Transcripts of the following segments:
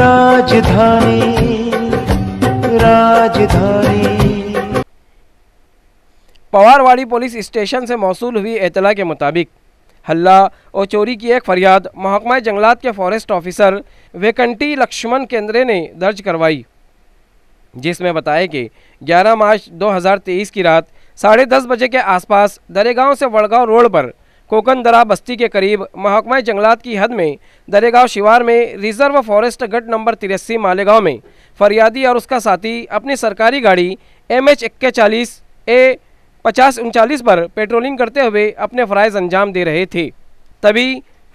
राजधानी राजधानी पवारवाड़ी police station से मौसू हुई एतला के मुताबिक हल्ला और चोरी की एक फरियाद महकमा जंगलात के फॉरेस्ट ऑफिसर वेकंटी लक्ष्मण केंद्रे ने दर्ज करवाई जिसमें बताया कि 11 मार्च 2023 की रात साढ़े दस बजे के आसपास दरेगांव से वड़गांव रोड पर कोकनदरा बस्ती के करीब महकमा जंगलात की हद में दरेगांव शिवार में रिजर्व फॉरेस्ट गट नंबर तिरस्सी मालेगांव में फरियादी और उसका साथी अपनी सरकारी गाड़ी एम एच इक्के चालीस ए पचास उनचालीस पर पेट्रोलिंग करते हुए अपने फरज अंजाम दे रहे थे तभी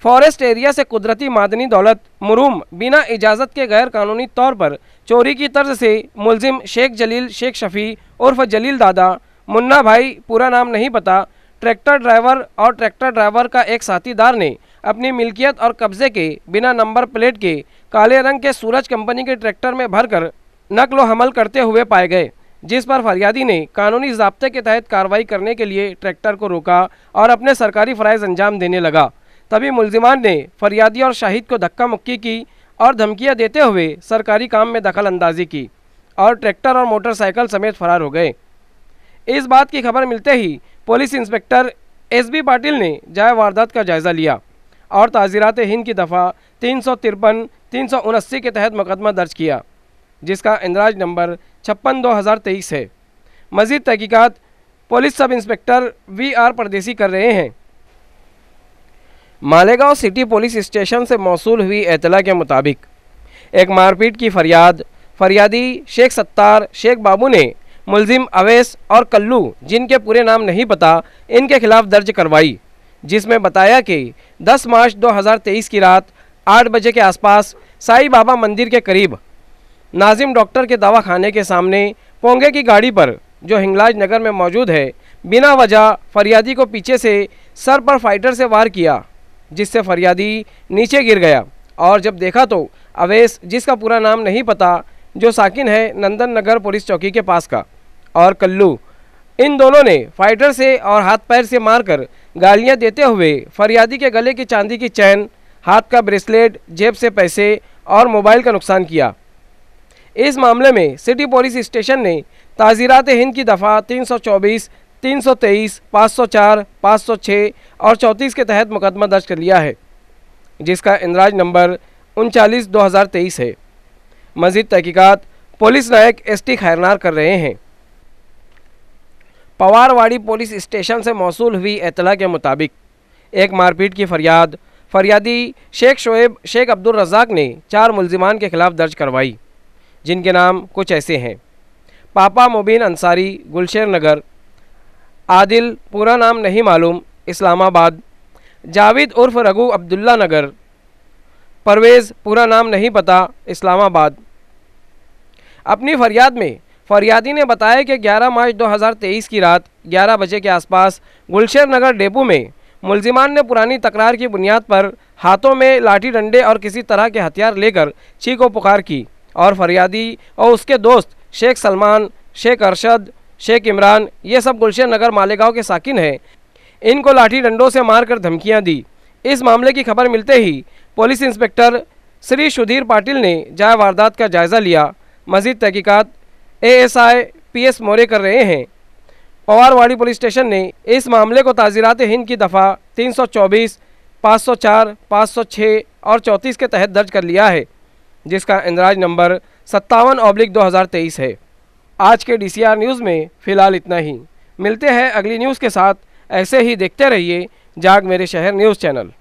फॉरेस्ट एरिया से कुदरती मादनी दौलत मुरूम बिना इजाज़त के गैर कानूनी तौर पर चोरी की तर्ज से मुलजिम शेख जलील शेख शफ़ी उर्फ जलील दादा मुन्ना भाई पूरा नाम नहीं पता ट्रैक्टर ड्राइवर और ट्रैक्टर ड्राइवर का एक साथीदार ने अपनी मिल्कियत और कब्जे के बिना नंबर प्लेट के काले रंग के सूरज कंपनी के ट्रैक्टर में भरकर नकलो हमल करते हुए पाए गए जिस पर फरियादी ने कानूनी जबते के तहत कार्रवाई करने के लिए ट्रैक्टर को रोका और अपने सरकारी फ़रज़ अंजाम देने लगा तभी मुलजिमान ने फरियादी और शाहिद को धक्का मुक्की की और धमकियाँ देते हुए सरकारी काम में दखल अंदाजी की और ट्रैक्टर और मोटरसाइकिल समेत फरार हो गए इस बात की खबर मिलते ही police inspector S B Patil ने जाए वारदात का जायज़ा लिया और ताजीरात हिंद की दफ़ा तीन सौ तिरपन तीन सौ उनस्सी के तहत मुकदमा दर्ज किया जिसका इंदराज नंबर छप्पन दो हज़ार तेईस है मज़ीद तहकीक़ात police sub inspector V R Pardesi कर रहे हैं मालेगांव सिटी पुलिस स्टेशन से मौसू हुई एतला के मुताबिक एक मारपीट की फरियाद फरियादी शेख सत्तार शेख बाबू ने मुलजिम अवेश और कल्लू जिनके पूरे नाम नहीं पता इनके खिलाफ दर्ज करवाई जिसमें बताया कि 10 मार्च 2023 की रात 8 बजे के आसपास साईं बाबा मंदिर के करीब नाजिम डॉक्टर के दवाखाने के सामने पोंगे की गाड़ी पर जो हिंगलाज नगर में मौजूद है बिना वजह फरियादी को पीछे से सर पर फाइटर से वार किया जिससे फरियादी नीचे गिर गया और जब देखा तो अवेश जिसका पूरा नाम नहीं पता जो साकिन है नंदन नगर पुलिस चौकी के पास का और कल्लू इन दोनों ने फाइटर से और हाथ पैर से मारकर गालियां देते हुए फरियादी के गले की चांदी की चैन हाथ का ब्रेसलेट जेब से पैसे और मोबाइल का नुकसान किया इस मामले में सिटी पुलिस स्टेशन ने ताज़ीरात हिंद की दफ़ा 324, 323, 504, 506 और 34 के तहत मुकदमा दर्ज कर लिया है जिसका इंदराज नंबर उनचालीस दो है मजीद तहकीकात police naik S T Khairnar कर रहे हैं पवारवाड़ी पुलिस स्टेशन से मौसू हुई इतला के मुताबिक एक मारपीट की फरियाद फरियादी शेख शोएब शेख अब्दुल रज़ाक ने चार मुलजिमान के खिलाफ दर्ज करवाई जिनके नाम कुछ ऐसे हैं पापा मुबीन अंसारी गुलशेर नगर आदिल पूरा नाम नहीं मालूम इस्लामाबाद जावेद उर्फ रघु अब्दुल्ला नगर परवेज़ पूरा नाम नहीं पता इस्लामाबाद अपनी फरियाद में फरियादी ने बताया कि 11 मार्च 2023 की रात 11 बजे के आसपास गुलशेर नगर डेपू में मुलजिमान ने पुरानी तकरार की बुनियाद पर हाथों में लाठी डंडे और किसी तरह के हथियार लेकर को पुकार की और फरियादी और उसके दोस्त शेख सलमान शेख अरशद शेख इमरान ये सब गुलशन नगर मालेगांव के साकिन हैं इनको लाठी डंडों से मारकर धमकियां दी इस मामले की खबर मिलते ही पुलिस इंस्पेक्टर श्री सुधीर पाटिल ने जाय वारदात का जायज़ा लिया मजीद तहकीकत एएसआई पीएस मोरे कर रहे हैं पवारवाड़ी पुलिस स्टेशन ने इस मामले को ताजीरात हिंद की दफ़ा 324, 504, 506 और 34 के तहत दर्ज कर लिया है जिसका इंदराज नंबर सत्तावन ऑब्लिक दो है आज के डी न्यूज़ में फ़िलहाल इतना ही मिलते हैं अगली न्यूज़ के साथ ऐसे ही देखते रहिए जाग मेरे शहर न्यूज़ चैनल